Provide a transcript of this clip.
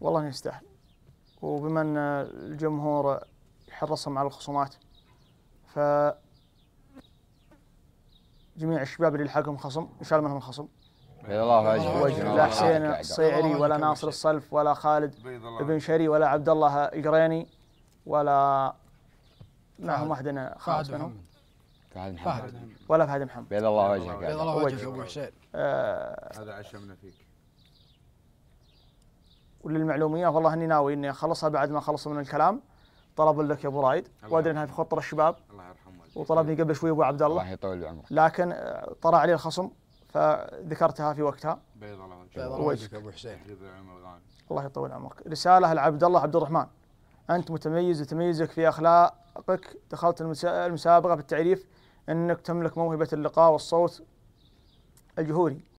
والله انه يستاهل وبما ان الجمهور حرصهم على الخصومات ف جميع الشباب اللي لحقهم خصم الله منهم الخصم بيض إيه، الله وجهه لا حسين الصيعري ولا ناصر الصلف ولا خالد ابن شري ولا عبد الله القريني ولا معهم واحد خالد منهم فهد محمد ولا فهد محمد بيض الله وجهك بيض الله وجهك ابو حسين آه، هذا عشمنا فيك وللمعلوميه والله اني ناوي اني اخلصها بعد ما اخلص من الكلام طلب لك يا ابو رايد وادري انها في خطر الشباب الله يرحمه وطلبني قبل شوي ابو عبد الله الله يطول بعمرك لكن آه، طرا علي الخصم فذكرتها في وقتها بيض الله وجهك بيض الله وجهك ابو حسين الله يطول عمرك رساله لعبد الله عبد الرحمن انت متميز وتميزك في اخلاقك دخلت المسابقه بالتعريف انك تملك موهبه اللقاء والصوت الجهوري